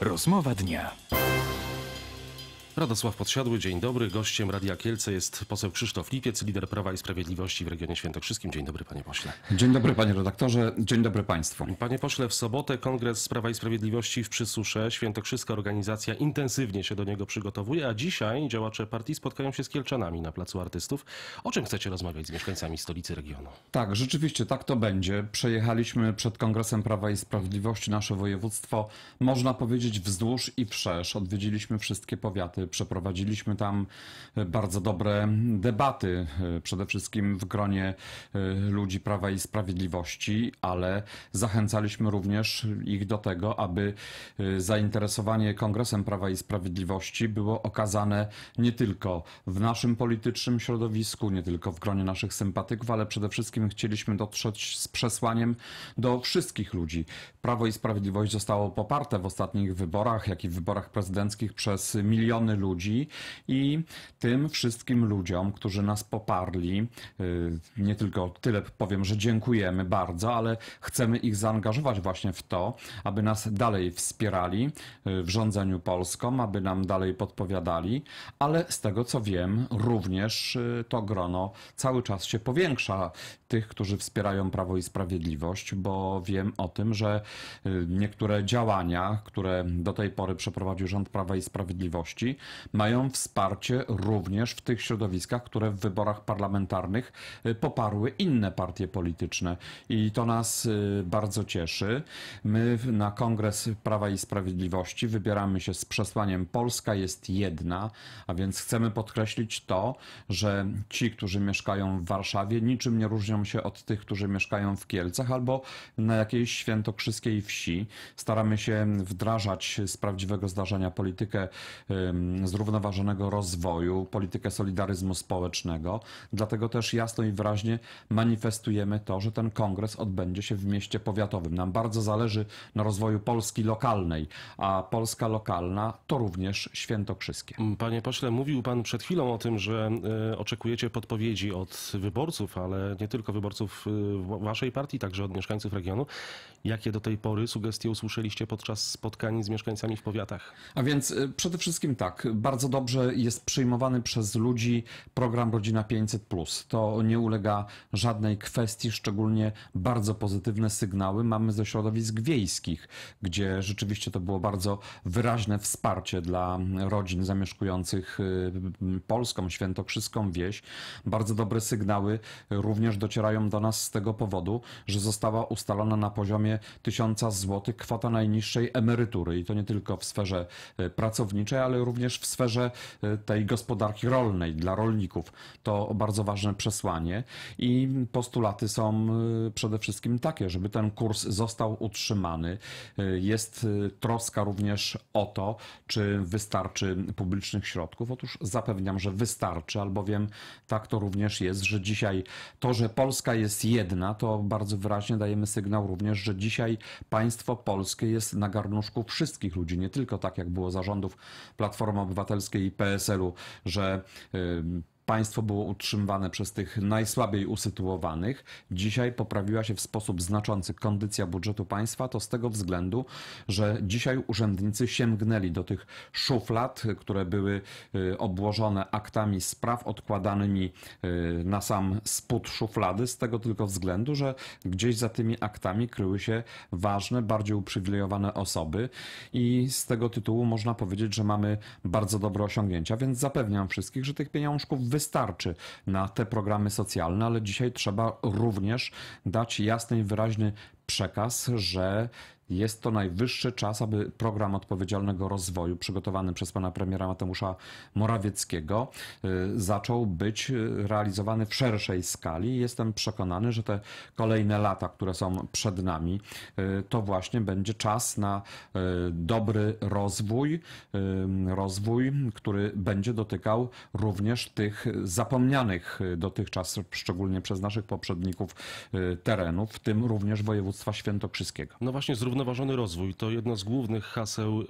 Rozmowa dnia. Radosław Podsiadły, dzień dobry. Gościem Radia Kielce jest poseł Krzysztof Lipiec, lider Prawa i Sprawiedliwości w regionie świętokrzyskim. Dzień dobry, panie pośle. Dzień dobry, panie redaktorze. Dzień dobry państwu. Panie pośle, w sobotę Kongres Prawa i Sprawiedliwości w Przysusze. Świętokrzyska organizacja intensywnie się do niego przygotowuje, a dzisiaj działacze partii spotkają się z Kielczanami na Placu Artystów. O czym chcecie rozmawiać z mieszkańcami stolicy regionu? Tak, rzeczywiście tak to będzie. Przejechaliśmy przed Kongresem Prawa i Sprawiedliwości nasze województwo, można powiedzieć wzdłuż i wszerz. Odwiedziliśmy wszystkie powiaty Przeprowadziliśmy tam bardzo dobre debaty, e, przede wszystkim w gronie e, ludzi Prawa i Sprawiedliwości, ale zachęcaliśmy również ich do tego, aby e, zainteresowanie Kongresem Prawa i Sprawiedliwości było okazane nie tylko w naszym politycznym środowisku, nie tylko w gronie naszych sympatyków, ale przede wszystkim chcieliśmy dotrzeć z przesłaniem do wszystkich ludzi. Prawo i Sprawiedliwość zostało poparte w ostatnich wyborach, jak i w wyborach prezydenckich przez miliony ludzi i tym wszystkim ludziom, którzy nas poparli, y, nie tylko tyle powiem, że dziękujemy bardzo, ale chcemy ich zaangażować właśnie w to, aby nas dalej wspierali y, w rządzeniu Polską, aby nam dalej podpowiadali, ale z tego co wiem, również y, to grono cały czas się powiększa tych, którzy wspierają Prawo i Sprawiedliwość, bo wiem o tym, że niektóre działania, które do tej pory przeprowadził rząd Prawa i Sprawiedliwości, mają wsparcie również w tych środowiskach, które w wyborach parlamentarnych y, poparły inne partie polityczne. I to nas y, bardzo cieszy. My na Kongres Prawa i Sprawiedliwości wybieramy się z przesłaniem Polska jest jedna, a więc chcemy podkreślić to, że ci, którzy mieszkają w Warszawie, niczym nie różnią się od tych, którzy mieszkają w Kielcach albo na jakiejś świętokrzyskiej wsi. Staramy się wdrażać z prawdziwego zdarzenia politykę Mm, zrównoważonego rozwoju, politykę solidaryzmu społecznego. Dlatego też jasno i wyraźnie manifestujemy to, że ten kongres odbędzie się w mieście powiatowym. Nam bardzo zależy na rozwoju Polski lokalnej, a Polska lokalna to również świętokrzyskie. Panie pośle, mówił pan przed chwilą o tym, że e, oczekujecie podpowiedzi od wyborców, ale nie tylko wyborców e, waszej partii, także od mieszkańców regionu. Jakie do tej pory sugestie usłyszeliście podczas spotkań z mieszkańcami w powiatach? A więc e, przede wszystkim tak, tak bardzo dobrze jest przyjmowany przez ludzi program Rodzina 500. To nie ulega żadnej kwestii, szczególnie bardzo pozytywne sygnały mamy ze środowisk wiejskich, gdzie rzeczywiście to było bardzo wyraźne wsparcie dla rodzin zamieszkujących y, polską, świętokrzyską wieś. Bardzo dobre sygnały również docierają do nas z tego powodu, że została ustalona na poziomie 1000 zł kwota najniższej emerytury i to nie tylko w sferze y, pracowniczej, ale również również w sferze e, tej gospodarki rolnej dla rolników. To bardzo ważne przesłanie i postulaty są e, przede wszystkim takie, żeby ten kurs został utrzymany. E, jest troska również o to, czy wystarczy publicznych środków. Otóż zapewniam, że wystarczy, albowiem tak to również jest, że dzisiaj to, że Polska jest jedna, to bardzo wyraźnie dajemy sygnał również, że dzisiaj państwo polskie jest na garnuszku wszystkich ludzi, nie tylko tak jak było zarządów Platformy Platformy Obywatelskiej i PSL-u, że Państwo było utrzymywane przez tych najsłabiej usytuowanych. Dzisiaj poprawiła się w sposób znaczący kondycja budżetu państwa, to z tego względu, że dzisiaj urzędnicy sięgnęli do tych szuflad, które były y, obłożone aktami spraw odkładanymi y, na sam spód szuflady, z tego tylko względu, że gdzieś za tymi aktami kryły się ważne, bardziej uprzywilejowane osoby i z tego tytułu można powiedzieć, że mamy bardzo dobre osiągnięcia, więc zapewniam wszystkich, że tych pieniążków wy wystarczy na te programy socjalne, ale dzisiaj trzeba również dać jasny i wyraźny przekaz, że jest to najwyższy czas, aby program odpowiedzialnego rozwoju przygotowany przez pana premiera Mateusza Morawieckiego y, zaczął być y, realizowany w szerszej skali. Jestem przekonany, że te kolejne lata, które są przed nami, y, to właśnie będzie czas na dobry rozwój, rozwój, który będzie dotykał również tych zapomnianych dotychczas, szczególnie przez naszych poprzedników, terenów, w tym również województwa świętokrzyskiego. No właśnie, zrównoważony zrównoważony rozwój to jedno z głównych haseł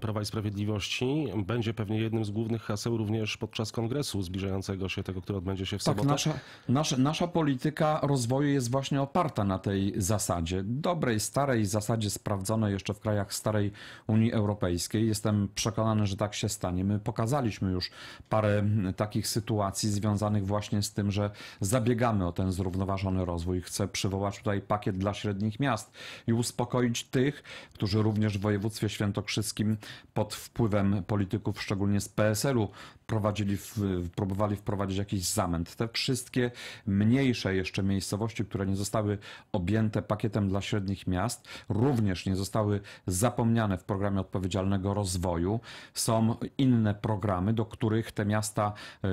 Prawa i Sprawiedliwości. Będzie pewnie jednym z głównych haseł również podczas kongresu zbliżającego się tego, który odbędzie się w tak, sobotę. Tak, nasza, nasza, nasza polityka rozwoju jest właśnie oparta na tej zasadzie. Dobrej, starej zasadzie sprawdzonej jeszcze w krajach starej Unii Europejskiej. Jestem przekonany, że tak się stanie. My pokazaliśmy już parę takich sytuacji związanych właśnie z tym, że zabiegamy o ten zrównoważony rozwój. Chcę przywołać tutaj pakiet dla średnich miast i uspokoić uspokoić tych, którzy również w województwie świętokrzyskim pod wpływem polityków, szczególnie z PSL-u, prowadzili, próbowali wprowadzić jakiś zamęt. Te wszystkie mniejsze jeszcze miejscowości, które nie zostały objęte pakietem dla średnich miast, również nie zostały zapomniane w programie odpowiedzialnego rozwoju. Są inne programy, do których te miasta, y,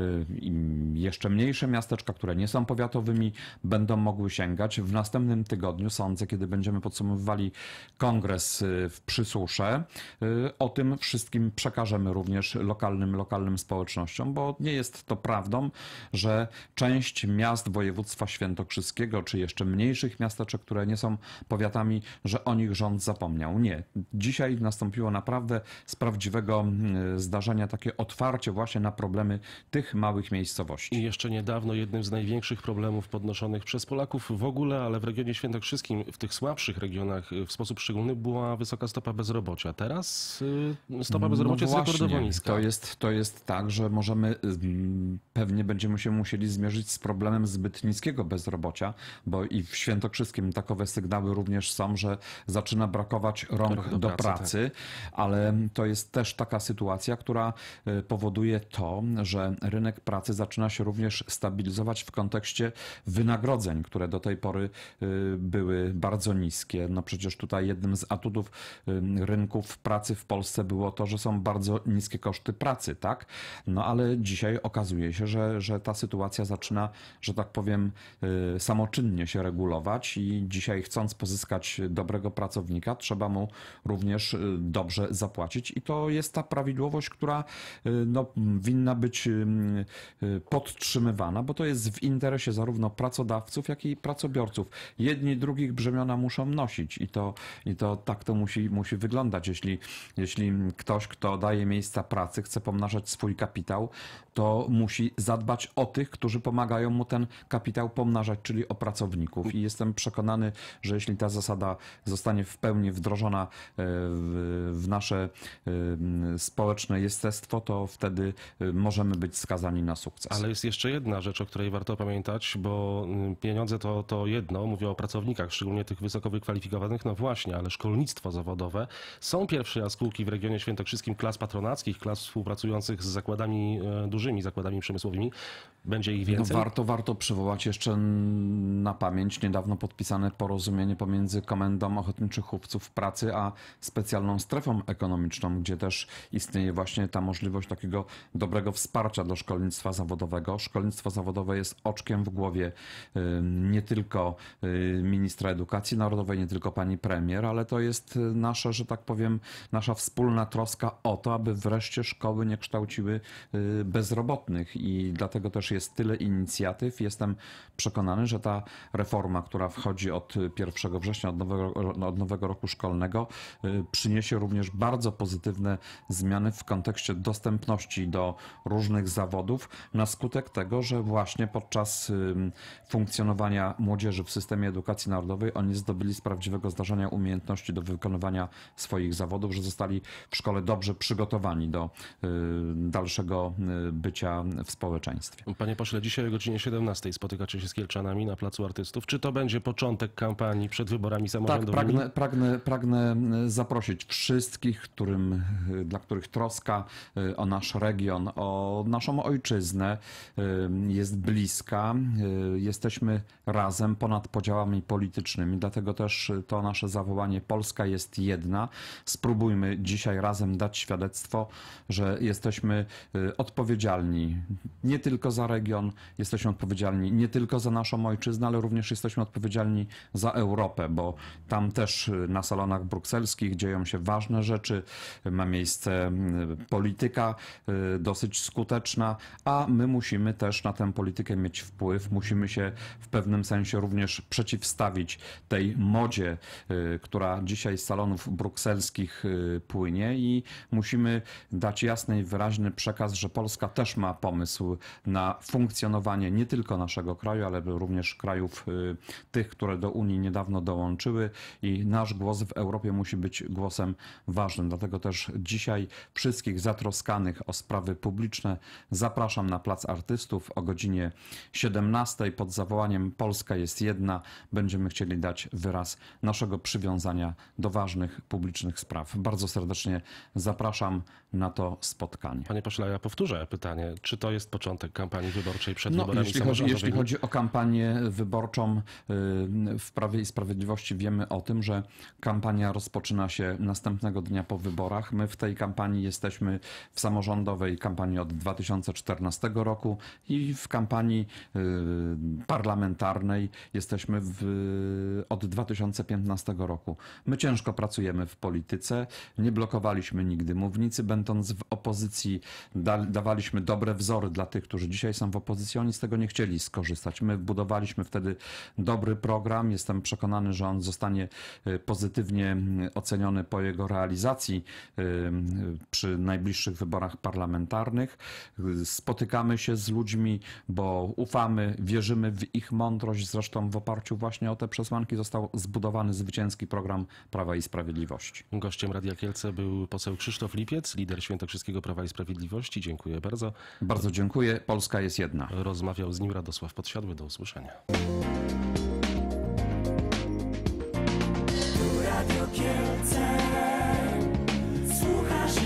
jeszcze mniejsze miasteczka, które nie są powiatowymi, będą mogły sięgać. W następnym tygodniu, sądzę, kiedy będziemy podsumowywali kongres y, w Przysusze, y, o tym wszystkim przekażemy również lokalnym, lokalnym społeczeństwom społecznością, bo nie jest to prawdą, że część miast województwa świętokrzyskiego, czy jeszcze mniejszych miasteczek, które nie są powiatami, że o nich rząd zapomniał. Nie. Dzisiaj nastąpiło naprawdę z prawdziwego mm, zdarzenia takie otwarcie właśnie na problemy tych małych miejscowości. I jeszcze niedawno jednym z największych problemów podnoszonych przez Polaków w ogóle, ale w regionie świętokrzyskim, w tych słabszych regionach y, w sposób szczególny była wysoka stopa bezrobocia. Teraz y, stopa no bezrobocia no jest rekordowo niska. To jest, to jest tak, że możemy, mm, pewnie będziemy się musieli zmierzyć z problemem zbyt niskiego bezrobocia, bo i w Świętokrzyskim takowe sygnały również są, że zaczyna brakować rąk do, do pracy, tak. pracy tak. ale to jest też taka sytuacja, która y, powoduje to, że rynek pracy zaczyna się również stabilizować w kontekście wynagrodzeń, które do tej pory y, były bardzo niskie. No przecież tutaj jednym z atutów y, rynków pracy w Polsce było to, że są bardzo niskie koszty pracy, tak? No ale dzisiaj okazuje się, że, że ta sytuacja zaczyna, że tak powiem, y, samoczynnie się regulować i dzisiaj chcąc pozyskać dobrego pracownika, trzeba mu również y, dobrze zapłacić i to jest ta prawidłowość, która y, no, winna być podtrzymywana, bo to jest w interesie zarówno pracodawców, jak i pracobiorców. Jedni drugich brzemiona muszą nosić i to, i to tak to musi, musi wyglądać. Jeśli, jeśli ktoś, kto daje miejsca pracy, chce pomnażać swój kapitał, kapitał, to musi zadbać o tych, którzy pomagają mu ten kapitał pomnażać, czyli o pracowników. I jestem przekonany, że jeśli ta zasada zostanie w pełni wdrożona e, w, nasze e, społeczne jestestwo, to wtedy e, możemy być skazani na sukces. Ale jest jeszcze jedna rzecz, o której warto pamiętać, bo mm, pieniądze to, to jedno, mówię o pracownikach, szczególnie tych wysoko wykwalifikowanych, no właśnie, ale szkolnictwo zawodowe. Są pierwsze jaskółki w regionie świętokrzyskim klas patronackich, klas współpracujących z zakładami zakładami, e, dużymi zakładami przemysłowymi. Będzie ich więcej. No warto, warto przywołać jeszcze na pamięć niedawno podpisane porozumienie pomiędzy Komendą Ochotniczych Chłopców Pracy a specjalną strefą ekonomiczną, gdzie też istnieje właśnie ta możliwość takiego dobrego wsparcia dla szkolnictwa zawodowego. Szkolnictwo zawodowe jest oczkiem w głowie y, nie tylko y, ministra edukacji narodowej, nie tylko pani premier, ale to jest y, nasze, że tak powiem, nasza wspólna troska o to, aby wreszcie szkoły nie kształciły Y, bezrobotnych i dlatego też jest tyle inicjatyw. Jestem przekonany, że ta reforma, która wchodzi od 1 września, od nowego, od nowego roku szkolnego, y, przyniesie również bardzo pozytywne zmiany w kontekście dostępności do różnych zawodów na skutek tego, że właśnie podczas y, funkcjonowania młodzieży w systemie edukacji narodowej oni zdobyli z prawdziwego zdarzenia umiejętności do wykonywania swoich zawodów, że zostali w szkole dobrze przygotowani do dalszego naszego y, bycia w społeczeństwie. Panie pośle, dzisiaj o godzinie 17 spotykacie się z Kielczanami na Placu Artystów. Czy to będzie początek kampanii przed wyborami tak, samorządowymi? Tak, pragnę, pragnę, pragnę y, zaprosić wszystkich, którym, y, dla których troska o nasz region, o naszą ojczyznę jest bliska. Jesteśmy razem ponad podziałami politycznymi, dlatego też to nasze zawołanie Polska jest jedna. Spróbujmy dzisiaj razem dać świadectwo, że jesteśmy Y, odpowiedzialni nie tylko za region, jesteśmy odpowiedzialni nie tylko za naszą ojczyznę, ale również jesteśmy odpowiedzialni za Europę, bo tam też y, na salonach brukselskich dzieją się ważne rzeczy, ma miejsce y, polityka dosyć skuteczna, a my musimy też na tę politykę mieć wpływ, musimy się w pewnym sensie również przeciwstawić tej modzie, która dzisiaj z salonów brukselskich płynie i musimy dać jasny i wyraźny przekaz, przekaz, że Polska też ma pomysł na funkcjonowanie nie tylko naszego kraju, ale również krajów y, tych, które do Unii niedawno dołączyły i nasz głos w Europie musi być głosem ważnym. Dlatego też dzisiaj wszystkich zatroskanych o sprawy publiczne zapraszam na Plac Artystów o godzinie 17 pod zawołaniem Polska jest jedna. Będziemy chcieli dać wyraz naszego przywiązania do ważnych publicznych spraw. Bardzo serdecznie zapraszam na to spotkanie. Panie pośle, ja powtórzę pytanie, czy to jest początek kampanii wyborczej przed no, wyborami jeśli chodzi, jeśli chodzi o kampanię wyborczą y, w Prawie i Sprawiedliwości, wiemy o tym, że kampania rozpoczyna się następnego dnia po wyborach. My w tej kampanii jesteśmy w samorządowej kampanii od 2014 roku i w kampanii y, parlamentarnej jesteśmy w, od 2015 roku. My ciężko pracujemy w polityce, nie blokowaliśmy nigdy mównicy, będąc w opozycji da, dawaliśmy dobre wzory dla tych, którzy dzisiaj są w opozycji, oni z tego nie chcieli skorzystać. My budowaliśmy wtedy dobry program, jestem przekonany, że on zostanie y, pozytywnie mm, oceniony po jego realizacji y, y, przy najbliższych wyborach parlamentarnych. Spotykamy się z ludźmi, bo ufamy, wierzymy w ich mądrość. Zresztą w oparciu właśnie o te przesłanki został zbudowany zwycięski program Prawa i Sprawiedliwości. Gościem Radia Kielce był poseł Krzysztof Lipiec, lider Świętokrzyskiego Prawa i Sprawiedliwości gości. Dziękuję bardzo. Bardzo dziękuję. Polska jest jedna. Rozmawiał z nim Radosław Podsiadły. Do usłyszenia. Radio Kielce. Słuchasz